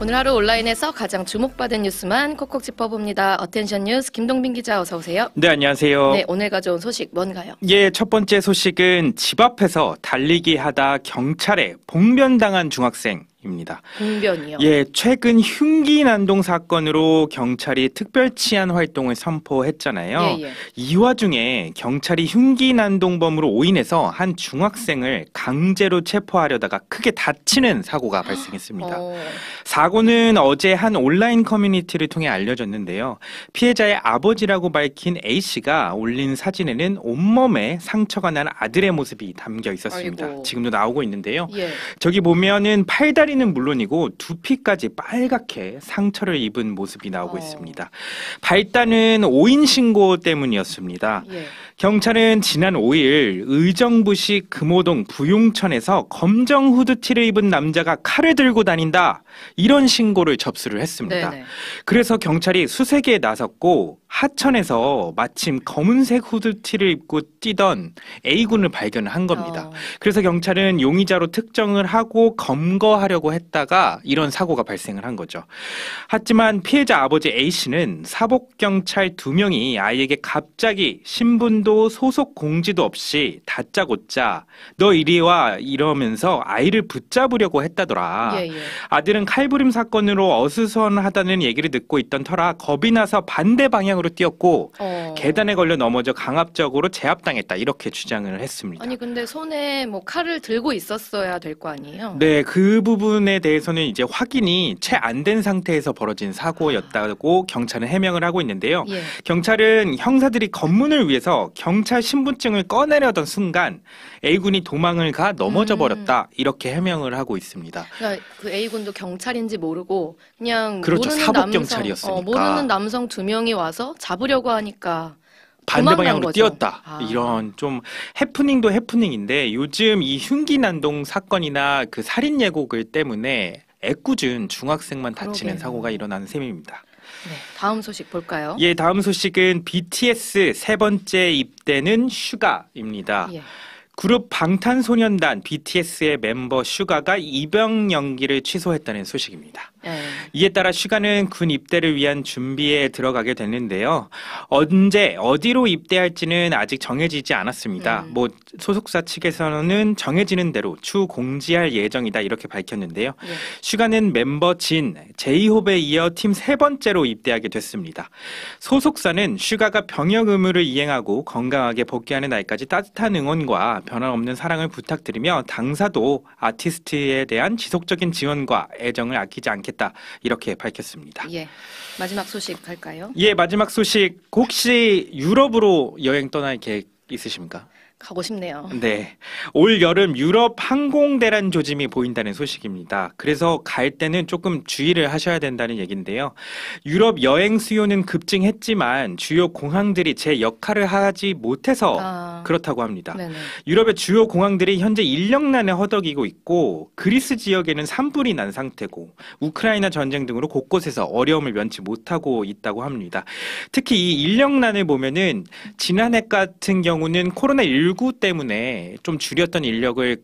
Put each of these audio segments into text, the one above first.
오늘 하루 온라인에서 가장 주목받은 뉴스만 콕콕 짚어봅니다. 어텐션 뉴스 김동빈 기자 어서 오세요. 네 안녕하세요. 네 오늘 가져온 소식 뭔가요? 예첫 번째 소식은 집 앞에서 달리기 하다 경찰에 봉변당한 중학생 입니다. 공변이요. 예, 최근 흉기 난동 사건으로 경찰이 특별 치안 활동을 선포했잖아요. 예, 예. 이 와중에 경찰이 흉기 난동범으로 오인해서 한 중학생을 강제로 체포하려다가 크게 다치는 사고가 발생했습니다. 어... 사고는 어제 한 온라인 커뮤니티를 통해 알려졌는데요. 피해자의 아버지라고 밝힌 A 씨가 올린 사진에는 온몸에 상처가 난 아들의 모습이 담겨 있었습니다. 아이고. 지금도 나오고 있는데요. 예. 저기 보면은 팔다리 허리는 물론이고 두피까지 빨갛게 상처를 입은 모습이 나오고 어. 있습니다. 발단은 오인 신고 때문이었습니다. 예. 경찰은 지난 5일 의정부시 금호동 부용천에서 검정 후드티를 입은 남자가 칼을 들고 다닌다 이런 신고를 접수를 했습니다. 네네. 그래서 경찰이 수색에 나섰고 하천에서 마침 검은색 후드티를 입고 뛰던 A군을 발견한 겁니다. 어. 그래서 경찰은 용의자로 특정을 하고 검거하려고 했다가 이런 사고가 발생을 한 거죠. 하지만 피해자 아버지 A씨는 사복경찰 두 명이 아이에게 갑자기 신분도 소속 공지도 없이 다짜고짜 너 이리 와 이러면서 아이를 붙잡으려고 했다더라. 예, 예. 아들은 칼부림 사건으로 어수선하다는 얘기를 듣고 있던 터라 겁이 나서 반대 방향으로 횡으로 뛰었고 어. 계단에 걸려 넘어져 강압적으로 제압당했다 이렇게 주장을 했습니다. 아니 근데 손에 뭐 칼을 들고 있었어야 될 거 아니에요? 네, 그 부분에 대해서는 이제 확인이 채 안 된 상태에서 벌어진 사고였다고 아. 경찰은 해명을 하고 있는데요. 예. 경찰은 형사들이 검문을 위해서 경찰 신분증을 꺼내려던 순간 A군이 도망을 가 넘어져 버렸다 음. 이렇게 해명을 하고 있습니다. 그러니까 그 A군도 경찰인지 모르고 그냥 그렇죠. 모르는 사법 어, 경찰이었으니까 어, 모르는 남성 두 명이 와서 잡으려고 하니까 반대 방향으로 거죠. 뛰었다. 아. 이런 좀 해프닝도 해프닝인데 요즘 이 흉기 난동 사건이나 그 살인 예고글 때문에 애꿎은 중학생만 다치는 그러게요. 사고가 일어나는 셈입니다. 네, 다음 소식 볼까요? 예, 다음 소식은 BTS 세 번째 입대는 슈가입니다. 예. 그룹 방탄소년단 BTS의 멤버 슈가가 입영 연기를 취소했다는 소식입니다. 예. 이에 따라 시간은 군 입대를 위한 준비에 들어가게 됐는데요 언제 어디로 입대할지는 아직 정해지지 않았습니다. 음. 뭐 소속사 측에서는 정해지는 대로 추후 공지할 예정이다 이렇게 밝혔는데요. 네. 예. 슈가는 멤버 진 제이홉에 이어 팀 세 번째로 입대하게 됐습니다. 소속사는 슈가가 병역 의무를 이행하고 건강하게 복귀하는 날까지 따뜻한 응원과 변함없는 사랑을 부탁드리며 당사도 아티스트에 대한 지속적인 지원과 애정을 아끼지 않겠다. 하겠다 이렇게 밝혔습니다. 예. 마지막 소식 갈까요? 예, 마지막 소식 혹시 유럽으로 여행 떠날 계획 있으십니까? 가고 싶네요. 네. 올 여름 유럽 항공 대란 조짐이 보인다는 소식입니다. 그래서 갈 때는 조금 주의를 하셔야 된다는 얘긴데요. 유럽 여행 수요는 급증했지만 주요 공항들이 제 역할을 하지 못해서 아... 그렇다고 합니다. 네네. 유럽의 주요 공항들이 현재 인력난에 허덕이고 있고 그리스 지역에는 산불이 난 상태고 우크라이나 전쟁 등으로 곳곳에서 어려움을 면치 못하고 있다고 합니다. 특히 이 인력난을 보면은 지난해 같은 경우는 코로나 19 물구 때문에 좀 줄였던 인력을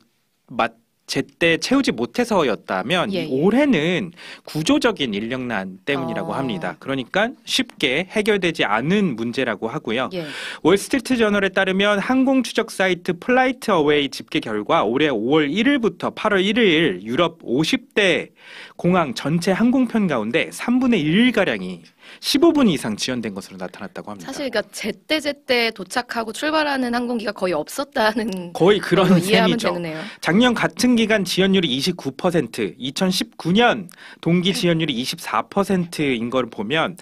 맞 제때 채우지 못해서였다면 예, 예. 올해는 구조적인 인력난 때문이라고 아. 합니다. 그러니까 쉽게 해결되지 않은 문제라고 하고요. 예. 월스트리트 저널에 따르면 항공 추적 사이트 플라이트 어웨이 집계 결과 올해 5월 1일부터 8월 1일 유럽 50대 공항 전체 항공편 가운데 3분의 1가량이 15분 이상 지연된 것으로 나타났다고 합니다. 사실 그러니까 제때 제때 도착하고 출발하는 항공기가 거의 없었다는 거의 그런 셈이죠. 작년 같은 기간 지연율이 29%, 2019년 동기 네. 지연율이 24%인 걸 보면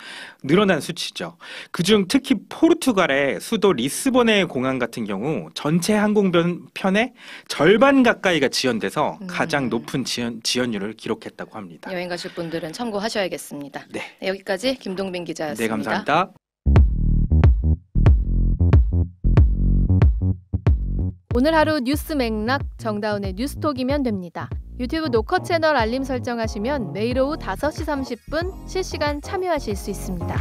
늘어난 수치죠. 그중 특히 포르투갈의 수도 리스본의 공항 같은 경우 전체 항공편의 절반 가까이가 지연돼서 음. 가장 높은 지연, 지연율을 기록했다고 합니다. 여행 가실 분들은 참고하셔야겠습니다. 네. 네 여기까지. 김동빈 기자였습니다. 네, 감사합니다. 오늘 하루 뉴스 맥락 정다운의 뉴스톡이면 됩니다. 유튜브 노컷 채널 알림 설정하시면 매일 오후 5시 30분 실시간 참여하실 수 있습니다.